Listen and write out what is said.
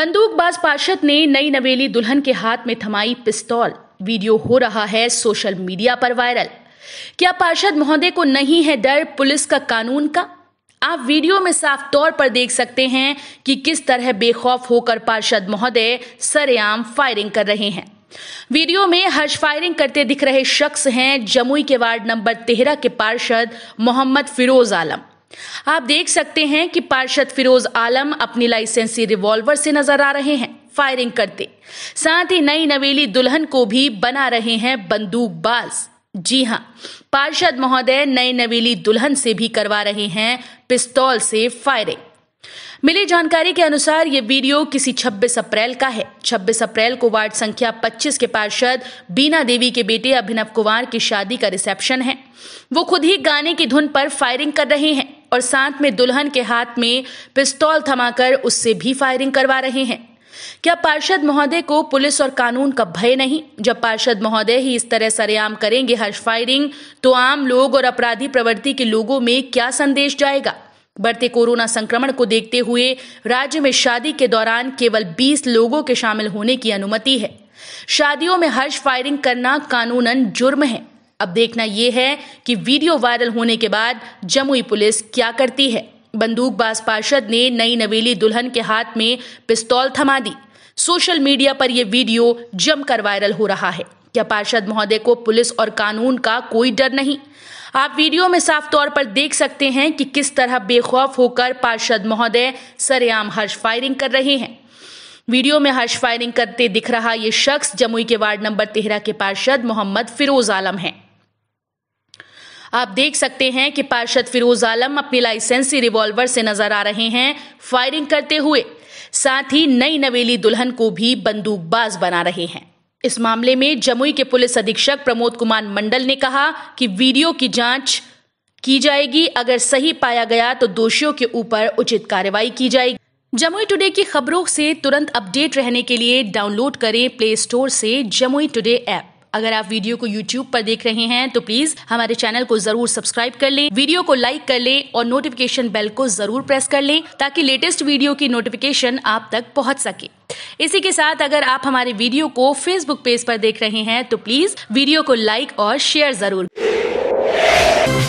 बंदूकबाज पार्षद ने नई नवेली दुल्हन के हाथ में थमाई पिस्तौल वीडियो हो रहा है सोशल मीडिया पर वायरल क्या पार्षद महोदय को नहीं है डर पुलिस का कानून का आप वीडियो में साफ तौर पर देख सकते हैं कि किस तरह बेखौफ होकर पार्षद महोदय सरेआम फायरिंग कर रहे हैं वीडियो में हर्ष फायरिंग करते दिख रहे शख्स हैं जमुई के वार्ड नंबर तेरह के पार्षद मोहम्मद फिरोज आलम आप देख सकते हैं कि पार्षद फिरोज आलम अपनी लाइसेंसी रिवॉल्वर से नजर आ रहे हैं फायरिंग करते साथ ही नई नवेली दुल्हन को भी बना रहे हैं बंदूक बाज जी हाँ पार्षद महोदय नई नवेली दुल्हन से भी करवा रहे हैं पिस्तौल से फायरिंग मिली जानकारी के अनुसार ये वीडियो किसी 26 अप्रैल का है 26 अप्रैल को वार्ड संख्या 25 के पार्षद बीना देवी के बेटे अभिनव कुमार की शादी का रिसेप्शन है वो खुद ही गाने की धुन पर फायरिंग कर रहे हैं और साथ में दुल्हन के हाथ में पिस्तौल थमाकर उससे भी फायरिंग करवा रहे हैं क्या पार्षद महोदय को पुलिस और कानून का भय नहीं जब पार्षद महोदय ही इस तरह सरेआम करेंगे हर्ष फायरिंग तो आम लोग और अपराधी प्रवृत्ति के लोगों में क्या संदेश जाएगा बढ़ते कोरोना संक्रमण को देखते हुए राज्य में शादी के दौरान केवल 20 लोगों के शामिल होने की अनुमति है शादियों में हर्ष फायरिंग करना कानूनन जुर्म है अब देखना यह है कि वीडियो वायरल होने के बाद जमुई पुलिस क्या करती है बंदूकबाज पार्षद ने नई नवेली दुल्हन के हाथ में पिस्तौल थमा दी सोशल मीडिया पर यह वीडियो जमकर वायरल हो रहा है क्या पार्षद महोदय को पुलिस और कानून का कोई डर नहीं आप वीडियो में साफ तौर पर देख सकते हैं कि किस तरह बेखौफ होकर पार्षद महोदय सरेआम हर्ष फायरिंग कर रहे हैं वीडियो में हर्ष फायरिंग करते दिख रहा ये शख्स जमुई के वार्ड नंबर तेरह के पार्षद मोहम्मद फिरोज आलम है आप देख सकते हैं कि पार्षद फिरोज आलम अपने लाइसेंसी रिवॉल्वर से नजर आ रहे हैं फायरिंग करते हुए साथ ही नई नवेली दुल्हन को भी बंदूकबाज बना रहे हैं इस मामले में जमुई के पुलिस अधीक्षक प्रमोद कुमार मंडल ने कहा कि वीडियो की जांच की जाएगी अगर सही पाया गया तो दोषियों के ऊपर उचित कार्रवाई की जाएगी जमुई टुडे की खबरों से तुरंत अपडेट रहने के लिए डाउनलोड करें प्ले स्टोर से जमुई टुडे ऐप अगर आप वीडियो को यूट्यूब पर देख रहे हैं तो प्लीज हमारे चैनल को जरूर सब्सक्राइब कर लें वीडियो को लाइक कर लें और नोटिफिकेशन बेल को जरूर प्रेस कर लें ताकि लेटेस्ट वीडियो की नोटिफिकेशन आप तक पहुंच सके इसी के साथ अगर आप हमारे वीडियो को फेसबुक पेज पर देख रहे हैं तो प्लीज वीडियो को लाइक और शेयर जरूर